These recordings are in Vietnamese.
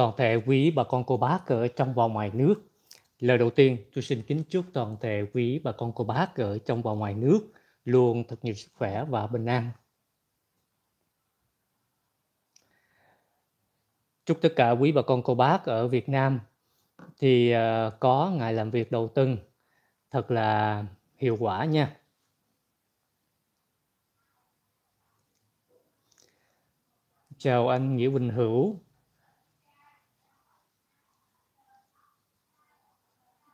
toàn thể quý bà con cô bác ở trong và ngoài nước. Lời đầu tiên, tôi xin kính chúc toàn thể quý bà con cô bác ở trong và ngoài nước luôn thật nhiều sức khỏe và bình an. Chúc tất cả quý bà con cô bác ở Việt Nam thì à, có ngày làm việc đầu tuần thật là hiệu quả nha. Chào anh Nghĩa Bình Hữu,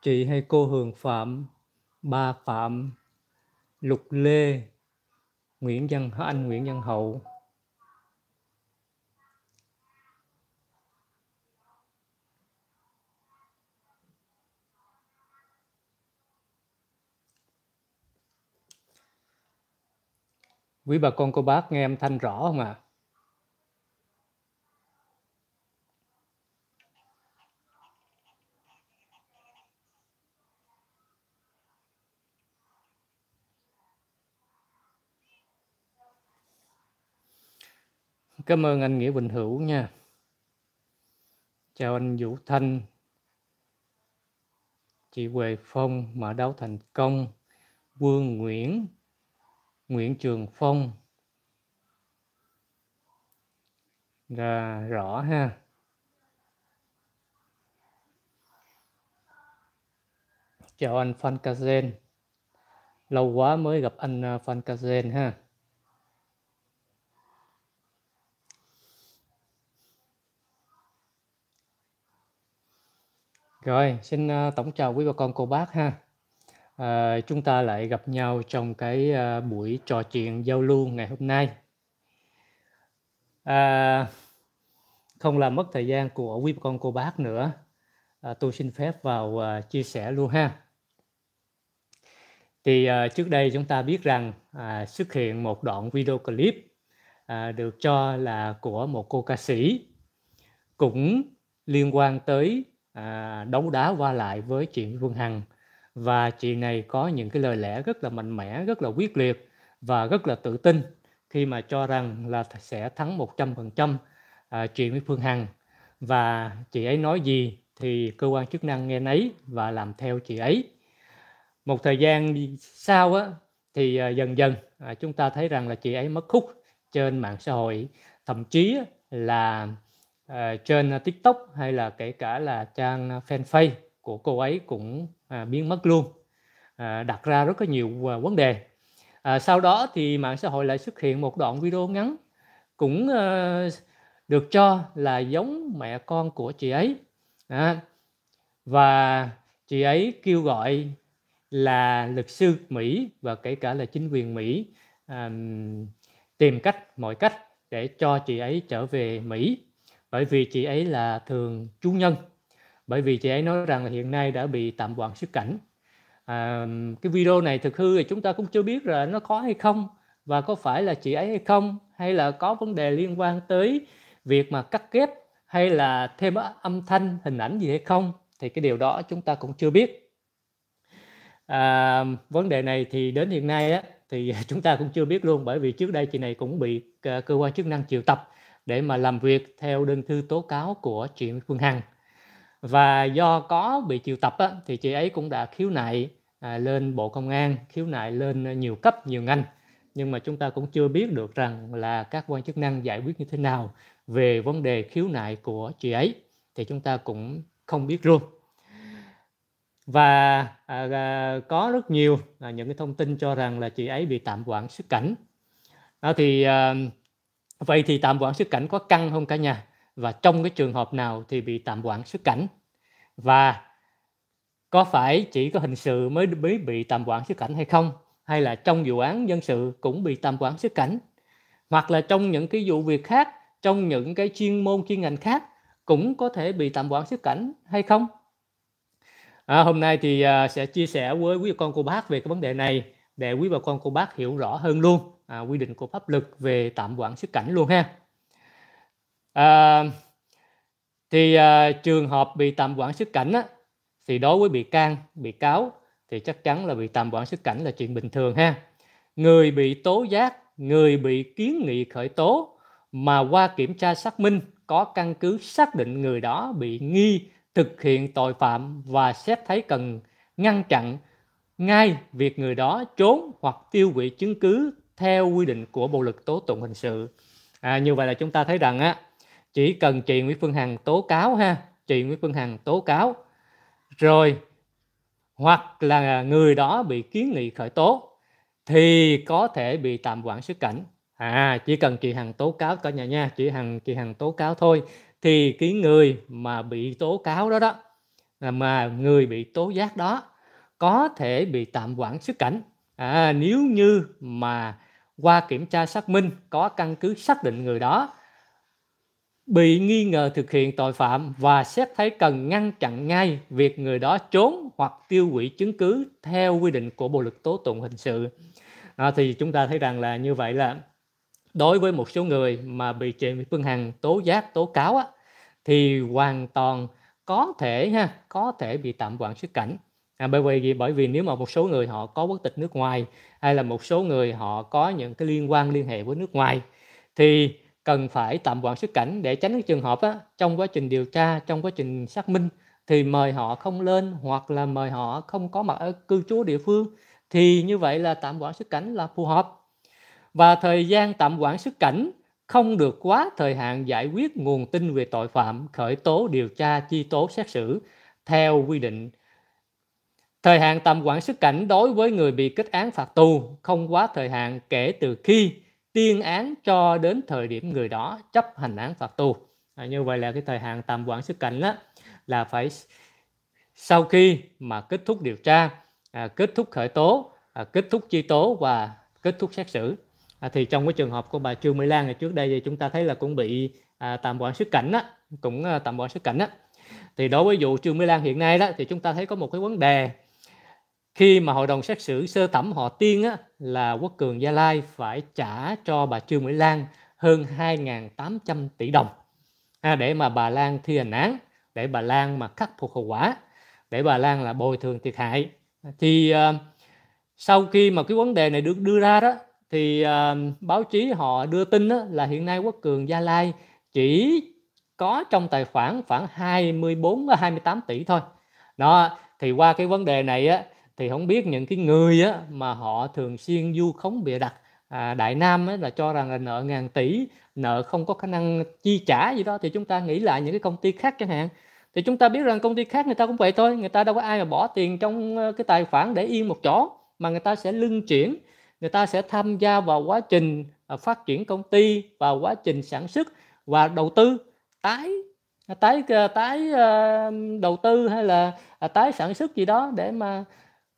chị hay cô Hường Phạm, ba Phạm, Lục Lê, Nguyễn Văn Anh Nguyễn Văn Hậu. Quý bà con cô bác nghe âm thanh rõ không ạ? À? Cảm ơn anh Nghĩa Bình Hữu nha. Chào anh Vũ Thanh, chị Huệ Phong, Mã Đáo Thành Công, Vương Nguyễn, Nguyễn Trường Phong. Ra rõ ha. Chào anh Phan cazen Lâu quá mới gặp anh à, Phan cazen ha. Rồi, xin uh, tổng chào quý bà con cô bác ha. À, chúng ta lại gặp nhau trong cái uh, buổi trò chuyện giao lưu ngày hôm nay. À, không làm mất thời gian của quý bà con cô bác nữa, à, tôi xin phép vào uh, chia sẻ luôn ha. Thì uh, trước đây chúng ta biết rằng uh, xuất hiện một đoạn video clip uh, được cho là của một cô ca sĩ cũng liên quan tới à, đấu đá qua lại với chuyện Phương Hằng và chị này có những cái lời lẽ rất là mạnh mẽ, rất là quyết liệt và rất là tự tin khi mà cho rằng là sẽ thắng 100% à, chuyện với Phương Hằng và chị ấy nói gì thì cơ quan chức năng nghe nấy và làm theo chị ấy. Một thời gian sau á, thì à, dần dần à, chúng ta thấy rằng là chị ấy mất khúc trên mạng xã hội thậm chí là Ờ, trên ờ, tiktok hay là kể cả là trang ờ, fanpage của cô ấy cũng uh, biến mất luôn uh, đặt ra rất là nhiều uh, vấn đề uh, sau đó thì mạng xã hội lại xuất hiện một đoạn video ngắn cũng uh, được cho là giống mẹ con của chị ấy à, và chị ấy kêu gọi là luật sư Mỹ và kể cả là chính quyền Mỹ um, tìm cách mọi cách để cho chị ấy trở về Mỹ bởi vì chị ấy là thường chú nhân bởi vì chị ấy nói rằng là hiện nay đã bị tạm hoãn xuất cảnh à, cái video này thực hư thì chúng ta cũng chưa biết là nó có hay không và có phải là chị ấy hay không hay là có vấn đề liên quan tới việc mà cắt ghép hay là thêm âm thanh hình ảnh gì hay không thì cái điều đó chúng ta cũng chưa biết à, vấn đề này thì đến hiện nay á, thì chúng ta cũng chưa biết luôn bởi vì trước đây chị này cũng bị à, cơ quan chức năng triệu tập để mà làm việc theo đơn thư tố cáo của chị Phương Hằng và do có bị triệu tập á, thì chị ấy cũng đã khiếu nại à, lên Bộ Công an khiếu nại lên nhiều cấp nhiều ngành nhưng mà chúng ta cũng chưa biết được rằng là các quan chức năng giải quyết như thế nào về vấn đề khiếu nại của chị ấy thì chúng ta cũng không biết luôn và à, à, có rất nhiều à, những cái thông tin cho rằng là chị ấy bị tạm quản xuất cảnh đó à, thì à, Vậy thì tạm quản xuất cảnh có căng không cả nhà? Và trong cái trường hợp nào thì bị tạm quản xuất cảnh? Và có phải chỉ có hình sự mới mới bị tạm quản xuất cảnh hay không? Hay là trong vụ án dân sự cũng bị tạm quản xuất cảnh? Hoặc là trong những cái vụ việc khác, trong những cái chuyên môn chuyên ngành khác cũng có thể bị tạm quản xuất cảnh hay không? À, hôm nay thì uh, sẽ chia sẻ với quý bà con cô bác về cái vấn đề này để quý bà con cô bác hiểu rõ hơn luôn à, quy định của pháp luật về tạm quản xuất cảnh luôn ha à, thì à, trường hợp bị tạm quản xuất cảnh á, thì đối với bị can bị cáo thì chắc chắn là bị tạm quản xuất cảnh là chuyện bình thường ha người bị tố giác người bị kiến nghị khởi tố mà qua kiểm tra xác minh có căn cứ xác định người đó bị nghi thực hiện tội phạm và xét thấy cần ngăn chặn ngay việc người đó trốn hoặc tiêu hủy chứng cứ theo quy định của bộ luật tố tụng hình sự à, như vậy là chúng ta thấy rằng á chỉ cần chị Nguyễn Phương Hằng tố cáo ha chị Nguyễn Phương Hằng tố cáo rồi hoặc là người đó bị kiến nghị khởi tố thì có thể bị tạm quản xuất cảnh à chỉ cần chị Hằng tố cáo cả nhà nha chị Hằng chị Hằng tố cáo thôi thì cái người mà bị tố cáo đó đó mà người bị tố giác đó có thể bị tạm quản xuất cảnh à, nếu như mà qua kiểm tra xác minh có căn cứ xác định người đó bị nghi ngờ thực hiện tội phạm và xét thấy cần ngăn chặn ngay việc người đó trốn hoặc tiêu hủy chứng cứ theo quy định của bộ luật tố tụng hình sự à, thì chúng ta thấy rằng là như vậy là đối với một số người mà bị chị Mỹ Phương Hằng tố giác tố cáo á, thì hoàn toàn có thể ha có thể bị tạm hoãn xuất cảnh à, bởi vì bởi vì nếu mà một số người họ có quốc tịch nước ngoài hay là một số người họ có những cái liên quan liên hệ với nước ngoài thì cần phải tạm quản xuất cảnh để tránh cái trường hợp á, trong quá trình điều tra trong quá trình xác minh thì mời họ không lên hoặc là mời họ không có mặt ở cư trú địa phương thì như vậy là tạm quản xuất cảnh là phù hợp và thời gian tạm quản xuất cảnh không được quá thời hạn giải quyết nguồn tin về tội phạm khởi tố điều tra chi tố xét xử theo quy định Thời hạn tạm quản xuất cảnh đối với người bị kết án phạt tù không quá thời hạn kể từ khi tuyên án cho đến thời điểm người đó chấp hành án phạt tù. À, như vậy là cái thời hạn tạm quản xuất cảnh đó là phải sau khi mà kết thúc điều tra, à, kết thúc khởi tố, à, kết thúc truy tố và kết thúc xét xử. À, thì trong cái trường hợp của bà Trương Mỹ Lan ngày trước đây thì chúng ta thấy là cũng bị à, tạm quản xuất cảnh đó, cũng à, tạm quản xuất cảnh đó. Thì đối với vụ Trương Mỹ Lan hiện nay đó thì chúng ta thấy có một cái vấn đề khi mà hội đồng xét xử sơ thẩm họ tiên á, là quốc cường gia lai phải trả cho bà trương mỹ lan hơn 2.800 tỷ đồng à, để mà bà lan thi hành án để bà lan mà khắc phục hậu quả để bà lan là bồi thường thiệt hại thì uh, sau khi mà cái vấn đề này được đưa ra đó thì uh, báo chí họ đưa tin đó, là hiện nay quốc cường gia lai chỉ có trong tài khoản khoảng 24 28 tỷ thôi đó thì qua cái vấn đề này á thì không biết những cái người á, mà họ thường xuyên du khống bịa đặt à, đại nam ấy là cho rằng là nợ ngàn tỷ nợ không có khả năng chi trả gì đó thì chúng ta nghĩ lại những cái công ty khác chẳng hạn thì chúng ta biết rằng công ty khác người ta cũng vậy thôi người ta đâu có ai mà bỏ tiền trong ờ, cái tài khoản để yên một chỗ mà người ta sẽ lưng chuyển người ta sẽ tham gia vào quá trình à, phát triển công ty và quá trình sản xuất và đầu tư tái tái tái ờ, đầu tư hay là à, tái sản xuất gì đó để mà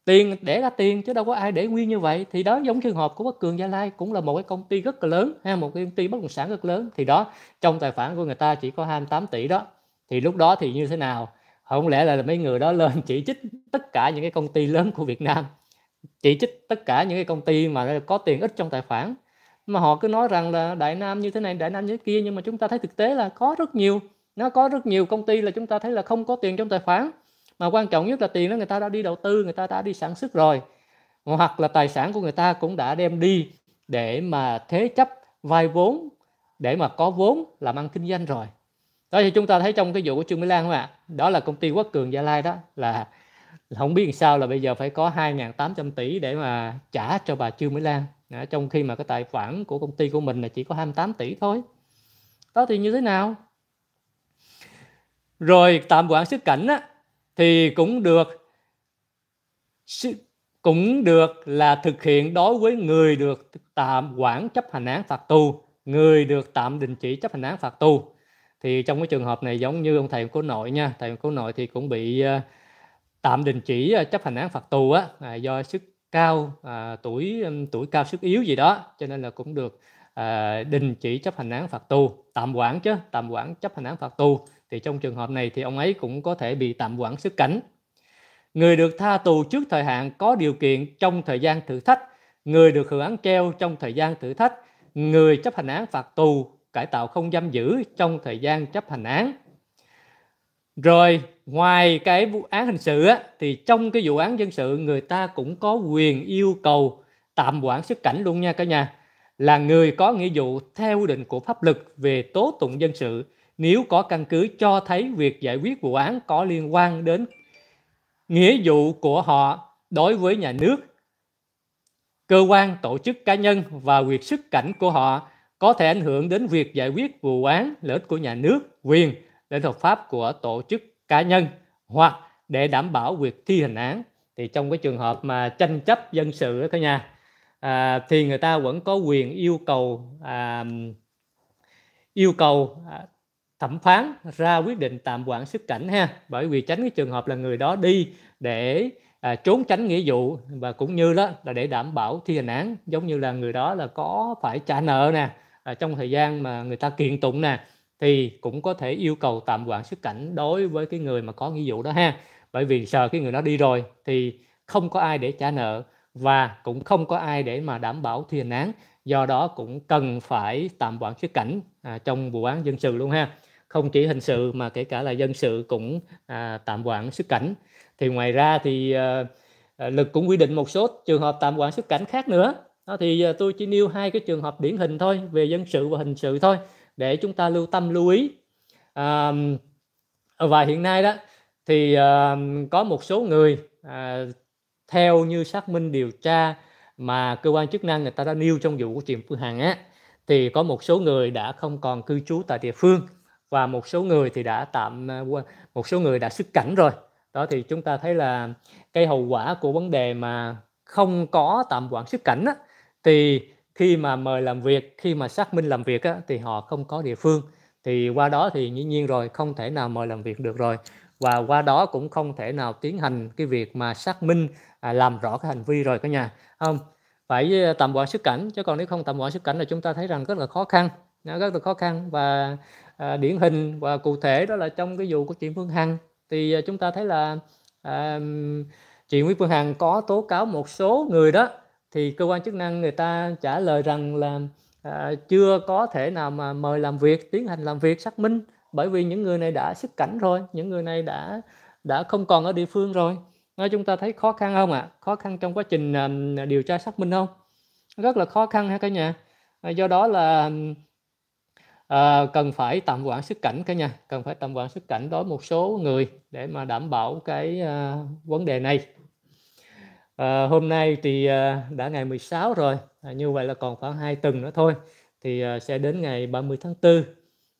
tiền để ra tiền chứ đâu có ai để nguyên như vậy thì đó giống trường hợp của bất cường gia lai cũng là một cái công ty rất là lớn ha một cái công ty bất động sản rất lớn thì đó trong tài khoản của người ta chỉ có 28 tỷ đó thì lúc đó thì như thế nào không lẽ là mấy người đó lên chỉ trích tất cả những cái công ty lớn của Việt Nam chỉ trích tất cả những cái công ty mà có tiền ít trong tài khoản mà họ cứ nói rằng là Đại Nam như thế này Đại Nam như thế kia nhưng mà chúng ta thấy thực tế là có rất nhiều nó có rất nhiều công ty là chúng ta thấy là không có tiền trong tài khoản mà quan trọng nhất là tiền đó người ta đã đi đầu tư người ta đã đi sản xuất rồi hoặc là tài sản của người ta cũng đã đem đi để mà thế chấp vay vốn để mà có vốn làm ăn kinh doanh rồi đó thì chúng ta thấy trong cái vụ của Trương Mỹ Lan không ạ đó là công ty Quốc Cường Gia Lai đó là, không biết làm sao là bây giờ phải có 2.800 tỷ để mà trả cho bà Trương Mỹ Lan đó, trong khi mà cái tài khoản của công ty của mình là chỉ có 28 tỷ thôi đó thì như thế nào rồi tạm quản xuất cảnh á thì cũng được cũng được là thực hiện đối với người được tạm quản chấp hành án phạt tù người được tạm đình chỉ chấp hành án phạt tù thì trong cái trường hợp này giống như ông thầy ông cố nội nha thầy ông cố nội thì cũng bị ờ, tạm đình chỉ ờ, chấp hành án phạt tù á à, do sức cao à, tuổi tuổi cao sức yếu gì đó cho nên là cũng được à, đình chỉ chấp hành án phạt tù tạm quản chứ tạm quản chấp hành án phạt tù thì trong trường hợp này thì ông ấy cũng có thể bị tạm quản xuất cảnh. Người được tha tù trước thời hạn có điều kiện trong thời gian thử thách, người được hưởng án treo trong thời gian thử thách, người chấp hành án phạt tù cải tạo không giam giữ trong thời gian chấp hành án. Rồi ngoài cái vụ án hình sự á, thì trong cái vụ án dân sự người ta cũng có quyền yêu cầu tạm quản xuất cảnh luôn nha cả nhà là người có nghĩa vụ theo quy định của pháp luật về tố tụng dân sự nếu có căn cứ cho thấy việc giải quyết vụ án có liên quan đến nghĩa vụ của họ đối với nhà nước, cơ quan, tổ chức cá nhân và quyền sức cảnh của họ có thể ảnh hưởng đến việc giải quyết vụ án lợi ích của nhà nước, quyền, lợi ích hợp pháp của tổ chức cá nhân hoặc để đảm bảo việc thi hành án thì trong cái trường hợp mà tranh chấp dân sự thôi nha à, thì người ta vẫn có quyền yêu cầu à, yêu cầu à, thẩm phán ra quyết định tạm quản xuất cảnh ha bởi vì tránh cái trường hợp là người đó đi để à, trốn tránh nghĩa vụ và cũng như đó là để đảm bảo thi hành án giống như là người đó là có phải trả nợ nè à, trong thời gian mà người ta kiện tụng nè thì cũng có thể yêu cầu tạm quản xuất cảnh đối với cái người mà có nghĩa vụ đó ha bởi vì sợ cái người đó đi rồi thì không có ai để trả nợ và cũng không có ai để mà đảm bảo thi hành án do đó cũng cần phải tạm quản xuất cảnh à, trong vụ án dân sự luôn ha không chỉ hình sự mà kể cả là dân sự cũng à, tạm quản xuất cảnh thì ngoài ra thì à, à lực cũng quy định một số trường hợp tạm quản xuất cảnh khác nữa đó thì à, tôi chỉ nêu hai cái trường hợp điển hình thôi về dân sự và hình sự thôi để chúng ta lưu tâm lưu ý à, và hiện nay đó thì à, có một số người à, theo như xác minh điều tra mà cơ quan chức năng người ta đã nêu trong vụ của Trịnh Phương Hằng á thì có một số người đã không còn cư trú tại địa phương và một số người thì đã tạm à, một số người đã xuất cảnh rồi đó thì chúng ta thấy là cái hậu quả của vấn đề mà không có tạm quản xuất cảnh á, thì khi mà mời làm việc khi mà xác minh làm việc á, thì họ không có địa phương thì qua đó thì dĩ nhiên rồi không thể nào mời làm việc được rồi và qua đó cũng không thể nào tiến hành cái việc mà xác minh à, làm rõ cái hành vi rồi cả nhà không phải à, tạm quản xuất cảnh chứ còn nếu không tạm quản xuất cảnh là chúng ta thấy rằng rất là khó khăn rất là khó khăn và à, điển hình và cụ thể đó là trong cái vụ của chị Phương Hằng thì à, chúng ta thấy là à, chị Nguyễn Phương Hằng có tố cáo một số người đó thì cơ quan chức năng người ta trả lời rằng là à, chưa có thể nào mà mời làm việc tiến hành làm việc xác minh bởi vì những người này đã xuất cảnh rồi những người này đã đã không còn ở địa phương rồi nói chúng ta thấy khó khăn không ạ à? khó khăn trong quá trình à, điều tra xác minh không rất là khó khăn ha cả nhà à, do đó là à, cần phải tạm quản xuất cảnh cả nhà cần phải tạm quản xuất cảnh đối một số người để mà đảm bảo cái à, vấn đề này à, hôm nay thì à, đã ngày 16 rồi à, như vậy là còn khoảng 2 tuần nữa thôi thì à, sẽ đến ngày 30 tháng 4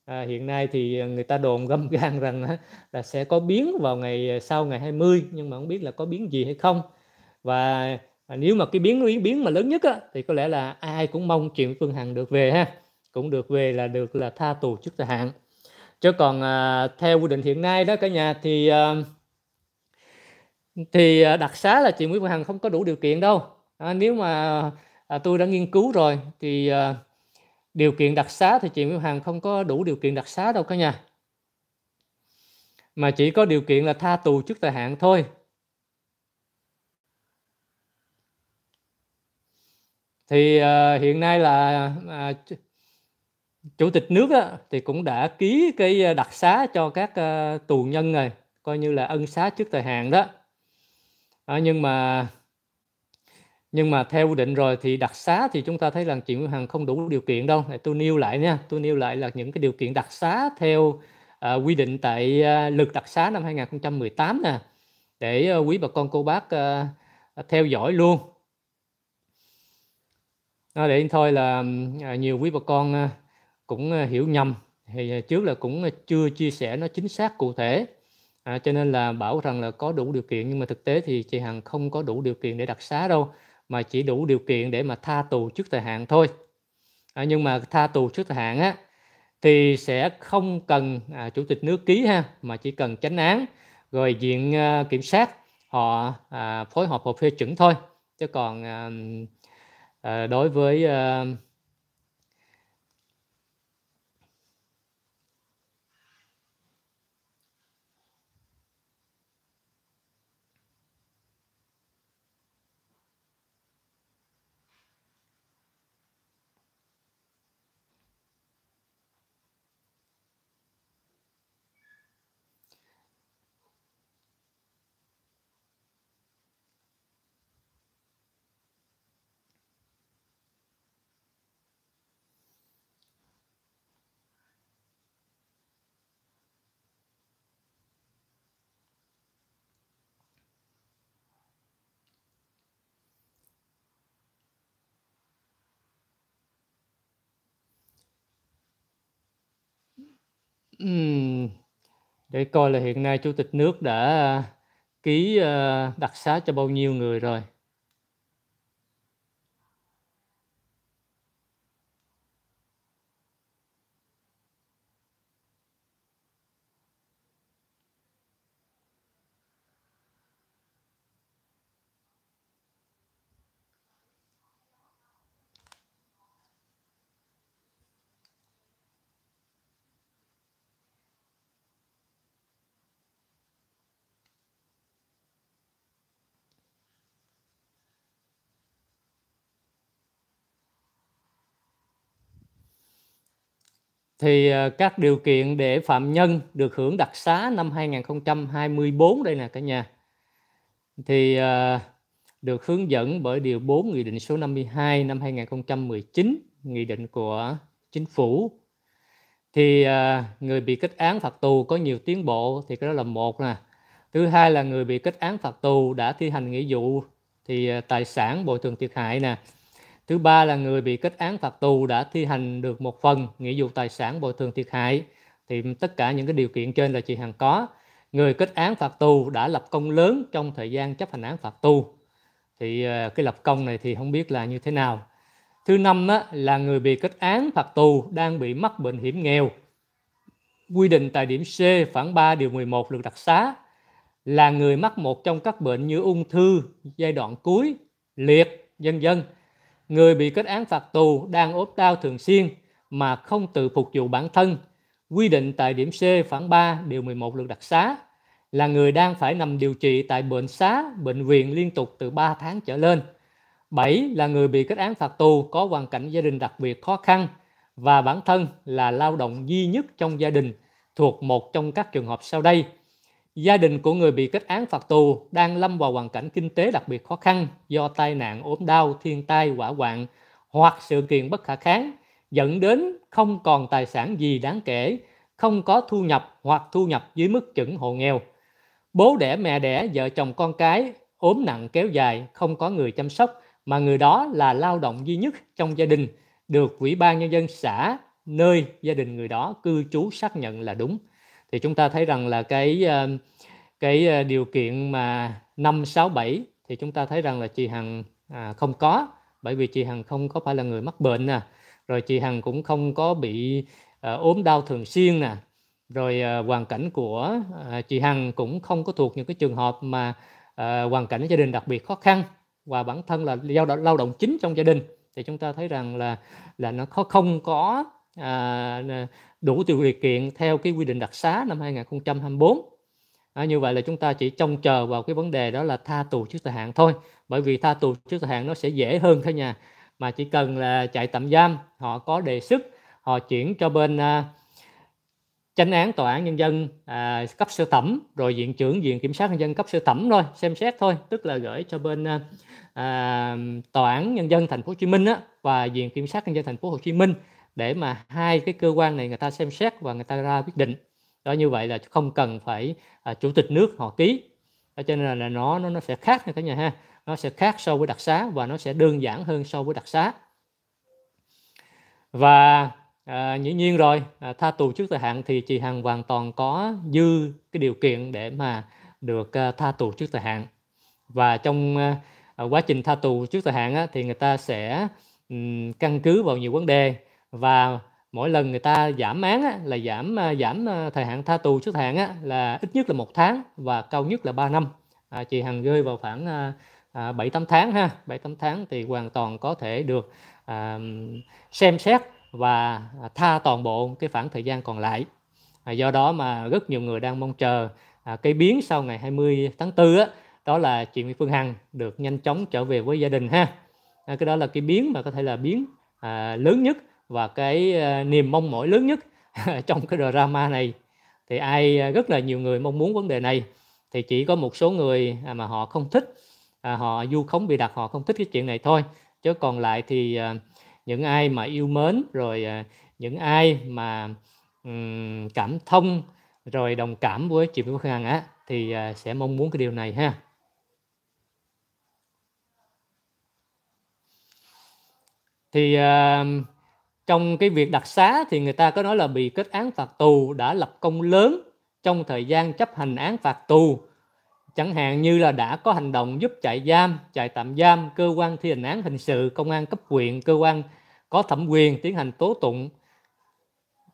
à, hiện nay thì người ta đồn găm gan rằng là sẽ có biến vào ngày sau ngày 20 nhưng mà không biết là có biến gì hay không và à, nếu mà cái biến biến mà lớn nhất á, thì có lẽ là ai cũng mong chuyện Phương Hằng được về ha cũng được về là được là tha tù trước thời hạn chứ còn à, theo quy định hiện nay đó cả nhà thì à, thì à, đặc xá là chị Nguyễn Phương Hằng không có đủ điều kiện đâu à, nếu mà à, tôi đã nghiên cứu rồi thì à, điều kiện đặc xá thì chị Nguyễn Hằng không có đủ điều kiện đặc xá đâu cả nhà mà chỉ có điều kiện là tha tù trước thời hạn thôi thì à, hiện nay là à, chủ tịch nước á, thì cũng đã ký cái ờ, đặc xá cho các uh, tù nhân rồi coi như là ân xá trước thời hạn đó à, nhưng mà nhưng mà theo quy định rồi thì đặc xá thì chúng ta thấy là chị Nguyễn Hằng không đủ điều kiện đâu tôi nêu lại nha tôi nêu lại là những cái điều kiện đặc xá theo uh, quy định tại uh, luật đặc xá năm 2018 nè để uh, quý bà con cô bác uh, theo dõi luôn à, để thôi là uh, nhiều quý bà con uh, cũng ờ, hiểu nhầm thì ờ, trước là cũng ờ, chưa chia sẻ nó chính xác cụ thể à, cho nên là bảo rằng là có đủ điều kiện nhưng mà thực tế thì chị Hằng không có đủ điều kiện để đặc xá đâu mà chỉ đủ điều kiện để mà tha tù trước thời hạn thôi à, nhưng mà tha tù trước thời hạn á thì sẽ không cần à, chủ tịch nước ký ha mà chỉ cần chánh án rồi diện à, kiểm sát họ à, phối hợp họ phê chuẩn thôi chứ còn à, à, đối với à, để coi là hiện nay Chủ tịch nước đã à, ký, à, đặc xá cho bao nhiêu người rồi? thì ờ, các điều kiện để phạm nhân được hưởng đặc xá năm 2024 đây nè cả nhà thì ờ, được hướng dẫn bởi điều 4 nghị định số 52 năm 2019 nghị định của chính phủ thì ờ, người bị kết án phạt tù có nhiều tiến bộ thì cái đó là một nè thứ hai là người bị kết án phạt tù đã thi hành nghĩa vụ thì tài sản bồi thường thiệt hại nè Thứ ba là người bị kết án phạt tù đã thi hành được một phần nghĩa vụ tài sản bồi thường thiệt hại thì tất cả những cái điều kiện trên là chị Hằng có. Người kết án phạt tù đã lập công lớn trong thời gian chấp hành án phạt tù. Thì ờ, cái lập công này thì không biết là như thế nào. Thứ năm á, là người bị kết án phạt tù đang bị mắc bệnh hiểm nghèo. Quy định tại điểm C khoảng 3 điều 11 được đặc xá là người mắc một trong các bệnh như ung thư giai đoạn cuối, liệt, dân dân người bị kết án phạt tù đang ốp đau thường xuyên mà không tự phục vụ bản thân, quy định tại điểm C khoảng 3 điều 11 luật đặc xá là người đang phải nằm điều trị tại bệnh xá, bệnh viện liên tục từ 3 tháng trở lên. 7 là người bị kết án phạt tù có hoàn cảnh gia đình đặc biệt khó khăn và bản thân là lao động duy nhất trong gia đình thuộc một trong các trường hợp sau đây – Gia đình của người bị kết án phạt tù đang lâm vào hoàn cảnh kinh tế đặc biệt khó khăn do tai nạn, ốm đau, thiên tai, hỏa hoạn hoặc sự kiện bất khả kháng dẫn đến không còn tài sản gì đáng kể, không có thu nhập hoặc thu nhập dưới mức chuẩn hộ nghèo. Bố đẻ mẹ đẻ, vợ chồng con cái ốm nặng kéo dài, không có người chăm sóc mà người đó là lao động duy nhất trong gia đình được Ủy ban nhân dân xã nơi gia đình người đó cư trú xác nhận là đúng thì chúng ta thấy rằng là cái ờ, cái ờ, điều kiện mà 5 6 7 thì chúng ta thấy rằng là chị Hằng à, không có bởi vì chị Hằng không có phải là người mắc bệnh nè rồi chị Hằng cũng không có bị à, ốm đau thường xuyên nè rồi à, hoàn cảnh của à, chị Hằng cũng không có thuộc những cái trường hợp mà à, hoàn cảnh gia đình đặc biệt khó khăn và bản thân là lao động lao động chính trong gia đình thì chúng ta thấy rằng là là nó không có à, đủ điều kiện theo cái quy định đặc xá năm 2024 à, như vậy là chúng ta chỉ trông chờ vào cái vấn đề đó là tha tù trước thời hạn thôi bởi vì tha tù trước thời hạn nó sẽ dễ hơn thôi nhà mà chỉ cần là chạy tạm giam họ có đề xuất họ chuyển cho bên uh, à, chánh án tòa án nhân dân à, cấp sơ thẩm rồi viện trưởng viện kiểm sát nhân dân cấp sơ thẩm thôi xem xét thôi tức là gửi cho bên à, à tòa án nhân dân thành phố hồ chí minh á, và viện kiểm sát nhân dân thành phố hồ chí minh để mà hai cái cơ quan này người ta xem xét và người ta ra quyết định đó như vậy là không cần phải à, chủ tịch nước họ ký đó, cho nên là nó nó nó sẽ khác nha cả nhà ha nó sẽ khác so với đặc xá và nó sẽ đơn giản hơn so với đặc xá và à, dĩ nhiên rồi à, tha tù trước thời hạn thì chị hằng hoàn toàn có dư cái điều kiện để mà được à, tha tù trước thời hạn và trong à, à quá trình tha tù trước thời hạn á, thì người ta sẽ um, căn cứ vào nhiều vấn đề và mỗi lần người ta giảm án á, là giảm à, giảm à, thời hạn tha tù trước hạn á, là ít nhất là một tháng và cao nhất là 3 năm à, chị Hằng rơi vào khoảng à, à tám tháng ha bảy tám tháng thì hoàn toàn có thể được à, xem xét và tha toàn bộ cái khoảng thời gian còn lại à, do đó mà rất nhiều người đang mong chờ à, cái biến sau ngày 20 tháng 4 á, đó là chị Nguyễn Phương Hằng được nhanh chóng trở về với gia đình ha à, cái đó là cái biến mà có thể là biến à, lớn nhất và cái ờ, niềm mong mỏi lớn nhất trong cái drama này thì ai ờ, rất là nhiều người mong muốn vấn đề này thì chỉ có một số người à, mà họ không thích à, họ du khống bị đặt họ không thích cái chuyện này thôi chứ còn lại thì ờ, những ai mà yêu mến rồi những ai mà cảm thông rồi đồng cảm với chị vũ khang á thì sẽ mong muốn cái điều này ha thì uh, trong cái việc đặc xá thì người ta có nói là bị kết án phạt tù đã lập công lớn trong thời gian chấp hành án phạt tù chẳng hạn như là đã có hành động giúp trại giam trại tạm giam cơ quan thi hành án hình sự công an cấp huyện cơ quan có thẩm quyền tiến hành tố tụng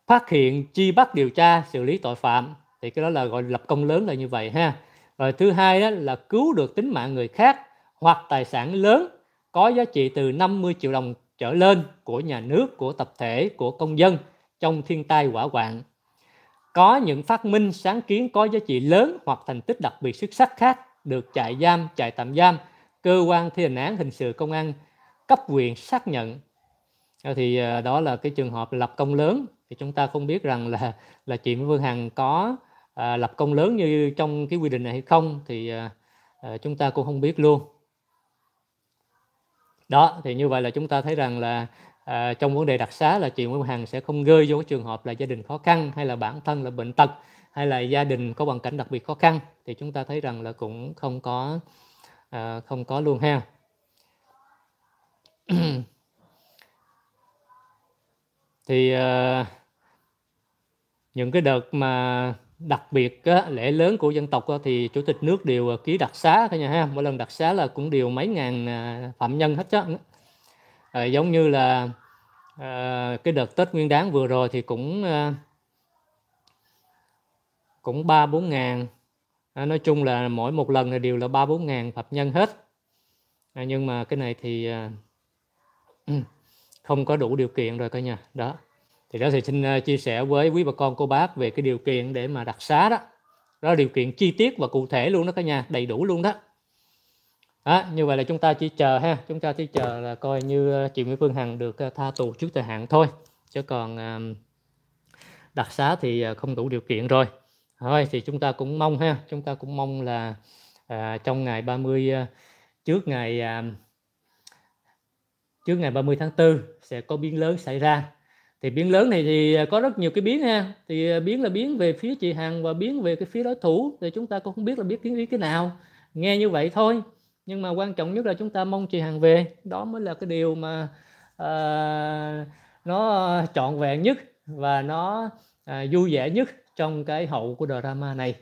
phát hiện chi bắt điều tra xử lý tội phạm thì cái đó là gọi lập công lớn là như vậy ha rồi thứ hai đó là cứu được tính mạng người khác hoặc tài sản lớn có giá trị từ 50 triệu đồng trở lên của nhà nước, của tập thể, của công dân trong thiên tai quả hoạn. Có những phát minh, sáng kiến có giá trị lớn hoặc thành tích đặc biệt xuất sắc khác được trại giam, trại tạm giam, cơ quan thi hành án hình sự công an cấp quyền xác nhận. Ờ, thì ờ, đó là cái trường hợp lập công lớn thì chúng ta không biết rằng là là chị Nguyễn Phương Hằng có à, lập công lớn như trong cái quy định này hay không thì à, chúng ta cũng không biết luôn đó thì như vậy là chúng ta thấy rằng là à, trong vấn đề đặc xá là chị Nguyễn Hằng sẽ không rơi vô cái trường hợp là gia đình khó khăn hay là bản thân là bệnh tật hay là gia đình có hoàn cảnh đặc biệt khó khăn thì chúng ta thấy rằng là cũng không có à, không có luôn ha thì à, những cái đợt mà đặc biệt lễ lớn của dân tộc thì chủ tịch nước đều ờ, ký đặc xá cả nhà ha mỗi lần đặc xá là cũng điều mấy ngàn à, phạm nhân hết á ờ, giống như là ờ, cái đợt tết nguyên đáng vừa rồi thì cũng cũng ba bốn ngàn nói chung là mỗi một lần là đều là ba bốn ngàn phạm nhân hết nhưng mà cái này thì không có đủ điều kiện rồi cả nhà đó thì đó thì xin ờ, chia sẻ với quý bà con cô bác về cái điều kiện để mà đặc xá đó đó là điều kiện chi tiết và cụ thể luôn đó cả nhà đầy đủ luôn đó À, như vậy là chúng ta chỉ chờ ha chúng ta chỉ chờ là coi như ờ, chị Nguyễn Phương Hằng được ờ, tha tù trước thời hạn thôi chứ còn đặc xá thì không đủ điều kiện rồi thôi thì chúng ta cũng mong ha chúng ta cũng mong là à, trong ngày 30 trước ngày trước ngày 30 tháng 4 sẽ có biến lớn xảy ra thì biến lớn này thì có rất nhiều cái biến ha thì à, biến là biến về phía chị Hằng và biến về cái phía đối thủ thì chúng ta cũng không biết là biết kiến ý cái nào nghe như vậy thôi nhưng mà quan trọng nhất là chúng ta mong chị Hằng về đó mới là cái điều mà uh, nó trọn vẹn nhất và nó uh, vui vẻ nhất trong cái hậu của drama này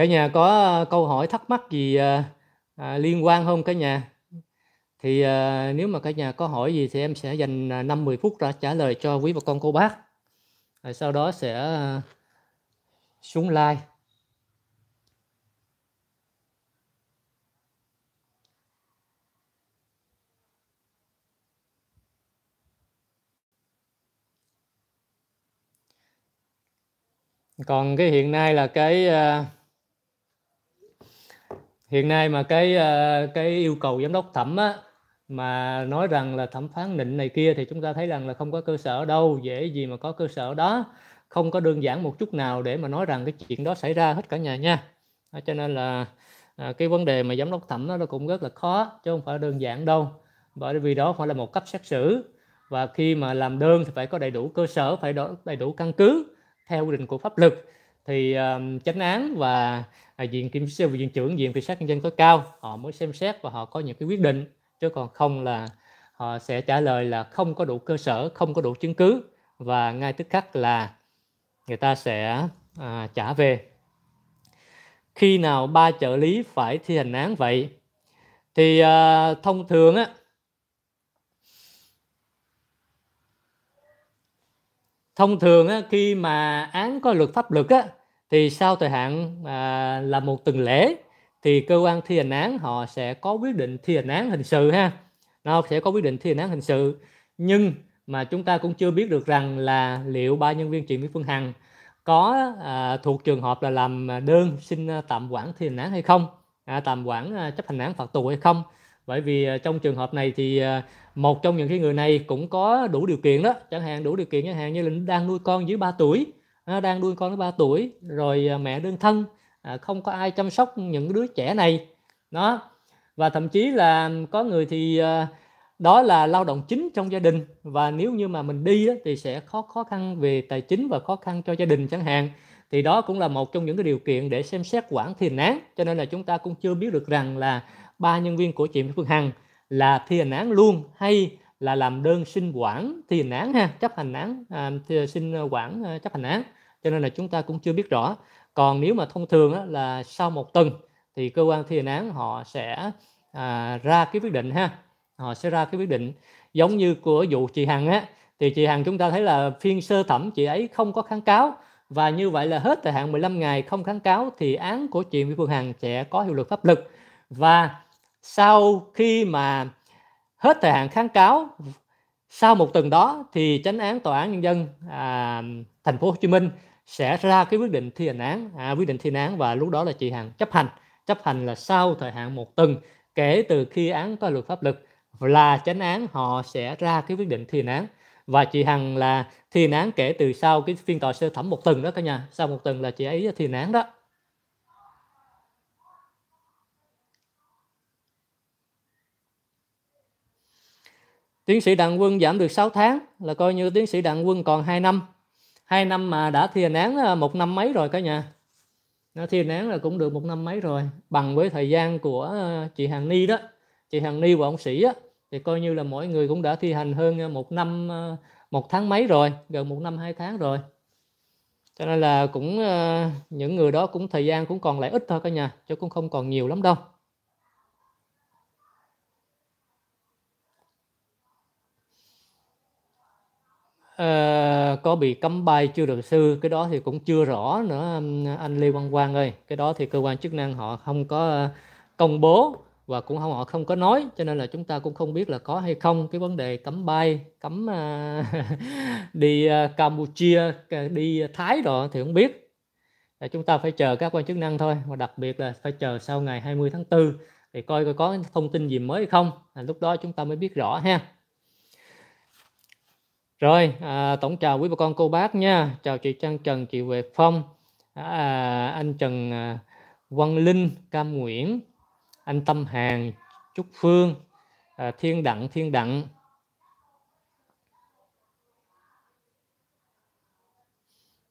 cả nhà có ờ, câu hỏi thắc mắc gì ờ, à, liên quan không cả nhà thì à, nếu mà cả nhà có hỏi gì thì em sẽ dành 5-10 phút ra trả lời cho quý bà con cô bác rồi sau đó sẽ xuống like còn cái hiện nay là cái uh, hiện nay mà cái ờ, cái yêu cầu giám đốc thẩm á, mà nói rằng là thẩm phán định này kia thì chúng ta thấy rằng là không có cơ sở đâu dễ gì mà có cơ sở đó không có đơn giản một chút nào để mà nói rằng cái chuyện đó xảy ra hết cả nhà nha cho nên là à, cái vấn đề mà giám đốc thẩm nó cũng rất là khó chứ không phải đơn giản đâu bởi vì đó phải là một cấp xét xử và khi mà làm đơn thì phải có đầy đủ cơ sở phải đầy đủ căn cứ theo quy định của pháp luật thì uh, chánh án và uh, viện kiểm sát viện trưởng viện kiểm sát nhân dân tối cao họ mới xem xét và họ có những cái quyết định chứ còn không là họ sẽ trả lời là không có đủ cơ sở không có đủ chứng cứ và ngay tức khắc là người ta sẽ à, trả về khi nào ba trợ lý phải thi hành án vậy thì à, thông thường á thông thường á, khi mà án có luật pháp luật á, thì sau thời hạn à, là một tuần lễ thì cơ quan thi hành án họ sẽ có quyết định thi hành án hình sự ha nó sẽ có quyết định thi hành án hình sự nhưng mà chúng ta cũng chưa biết được rằng là liệu ba nhân viên chị Nguyễn Phương Hằng có à, thuộc trường hợp là làm đơn xin tạm quản thi hành án hay không à, tạm quản à, chấp hành án phạt tù hay không bởi vì à, trong trường hợp này thì à, một trong những cái người này cũng có đủ điều kiện đó chẳng hạn đủ điều kiện chẳng hạn như là đang nuôi con dưới 3 tuổi à, đang nuôi con dưới 3 tuổi rồi mẹ đơn thân không có ai chăm sóc những đứa trẻ này nó và thậm chí là có người thì đó là lao động chính trong gia đình và nếu như mà mình đi thì sẽ khó khó khăn về tài chính và khó khăn cho gia đình chẳng hạn thì đó cũng là một trong những cái điều kiện để xem xét quản thiền án cho nên là chúng ta cũng chưa biết được rằng là ba nhân viên của chị Nguyễn Phương Hằng là thi hành án luôn hay là làm đơn xin quản thi hành án ha chấp hành án à, thì xin à, quản à, chấp hành án cho nên là chúng ta cũng chưa biết rõ còn nếu mà thông thường á, là sau một tuần thì cơ quan thi hành án họ sẽ à, ra cái quyết định ha họ sẽ ra cái quyết định giống như của vụ chị Hằng á thì chị Hằng chúng ta thấy là phiên sơ thẩm chị ấy không có kháng cáo và như vậy là hết thời hạn 15 ngày không kháng cáo thì án của chị Nguyễn Phương Hằng sẽ có hiệu lực pháp lực và sau khi mà hết thời hạn kháng cáo sau một tuần đó thì chánh án tòa án nhân dân à, thành phố Hồ Chí Minh sẽ ra cái quyết định thi hành án à, quyết định thi hành án và lúc đó là chị Hằng chấp hành chấp hành là sau thời hạn một tuần kể từ khi án có luật pháp lực là chánh án họ sẽ ra cái quyết định thi hành án và chị Hằng là thi hành án kể từ sau cái phiên tòa sơ thẩm một tuần đó cả nhà sau một tuần là chị ấy thi hành án đó tiến sĩ đặng quân giảm được 6 tháng là coi như tiến sĩ đặng quân còn 2 năm 2 năm mà đã thi hành án à, một năm mấy rồi cả nhà nó thi hành án là cũng được một năm mấy rồi bằng với thời gian của à, chị Hàng Ni đó chị Hàng Ni và ông sĩ á, thì coi như là mỗi người cũng đã thi hành hơn à, một năm một tháng mấy rồi gần một năm hai tháng rồi cho nên là cũng những người đó cũng thời gian cũng còn lại ít thôi cả nhà chứ cũng không còn nhiều lắm đâu uh, có bị cấm bay chưa được sư cái đó thì cũng chưa rõ nữa um, anh Lê Quang Quang ơi cái đó thì cơ quan chức năng họ không có ờ, công bố và cũng không họ không có nói cho nên là chúng ta cũng không biết là có hay không cái vấn đề cấm bay cấm uh, đi uh, Campuchia đi Thái rồi thì không biết là chúng ta phải chờ các quan chức năng thôi và đặc biệt là phải chờ sau ngày 20 tháng 4 để coi coi có thông tin gì mới hay không à, lúc đó chúng ta mới biết rõ ha rồi, à, tổng chào quý bà con cô bác nha. Chào chị Trang Trần, chị Huệ Phong, à, anh Trần Văn à, Linh, Cam Nguyễn, anh Tâm hàng Trúc Phương, à, Thiên Đặng, Thiên Đặng.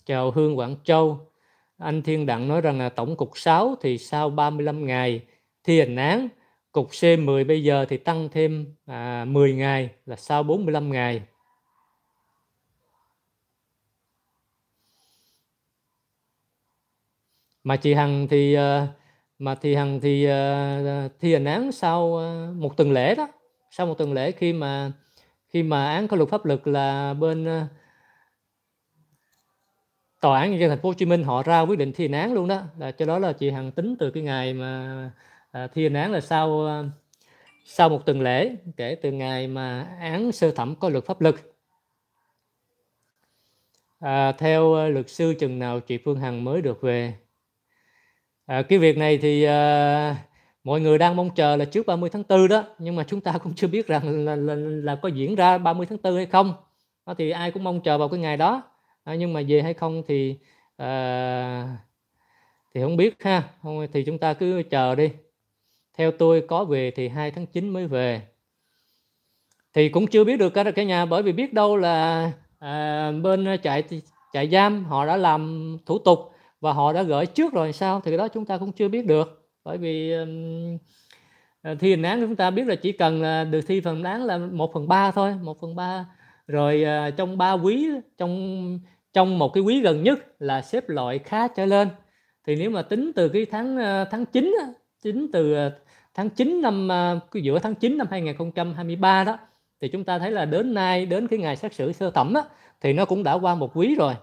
Chào Hương Quảng Châu. Anh Thiên Đặng nói rằng là tổng cục 6 thì sau 35 ngày thi hành án, cục C10 bây giờ thì tăng thêm à, 10 ngày là sau 45 ngày. mà chị Hằng thì ờ, mà thì Hằng thì ờ, thi hành án sau ờ, một tuần lễ đó sau một tuần lễ khi mà khi mà án có luật pháp lực là bên tòa án nhân dân thành phố Hồ Chí Minh họ ra quyết định thi hành án luôn đó là cho đó là chị Hằng tính từ cái ngày mà à, thi hành án là sau sau một tuần lễ kể từ ngày mà án sơ thẩm có luật pháp lực à, theo luật sư chừng nào chị Phương Hằng mới được về à, cái việc này thì à, mọi người đang mong chờ là trước 30 tháng 4 đó nhưng mà chúng ta cũng chưa biết rằng là, là, là có diễn ra 30 tháng 4 hay không đó, thì ai cũng mong chờ vào cái ngày đó à, nhưng mà về hay không thì à, thì không biết ha không, thì chúng ta cứ chờ đi theo tôi có về thì 2 tháng 9 mới về thì cũng chưa biết được cả cả nhà bởi vì biết đâu là à, bên chạy chạy giam họ đã làm thủ tục và họ đã gửi trước rồi sao thì cái đó chúng ta cũng chưa biết được bởi vì ờ, thi hành án chúng ta biết là chỉ cần là được thi phần án là 1 phần ba thôi một phần ba rồi ờ, trong ba quý trong trong một cái quý gần nhất là xếp loại khá trở lên thì nếu mà tính từ cái tháng ờ, tháng 9 tính từ tháng 9 năm giữa tháng 9 năm 2023 đó thì chúng ta thấy là đến nay đến cái ngày xét xử sơ thẩm đó, thì nó cũng đã qua một quý rồi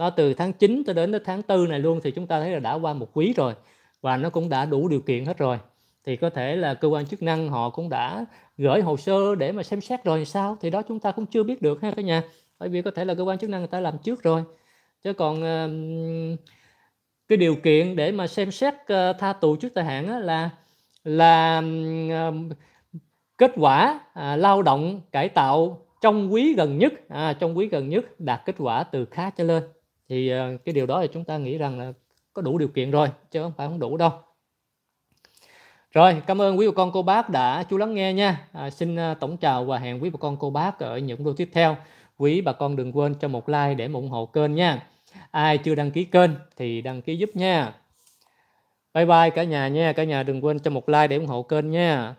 đó từ tháng 9 tới đến, tới tháng 4 này luôn thì chúng ta thấy là đã qua một quý rồi và nó cũng đã đủ điều kiện hết rồi thì có thể là cơ quan chức năng họ cũng đã gửi hồ sơ để mà xem xét rồi sao thì đó chúng ta cũng chưa biết được ha cả nhà bởi vì có thể là cơ quan chức năng người ta làm trước rồi chứ còn cái điều kiện để mà xem xét ờ, tha tù trước thời hạn là là kết quả à, lao động cải tạo trong quý gần nhất à, trong quý gần nhất đạt kết quả từ khá trở lên thì ờ, cái điều đó thì chúng ta nghĩ rằng là có đủ điều kiện rồi chứ không phải không đủ đâu rồi cảm ơn quý bà con cô bác đã chú lắng nghe nha à, xin ờ, tổng chào và hẹn quý bà con cô bác ở những video tiếp theo quý bà con đừng quên cho một like để ủng hộ kênh nha ai chưa đăng ký kênh thì đăng ký giúp nha bye bye cả nhà nha cả nhà đừng quên cho một like để ủng hộ kênh nha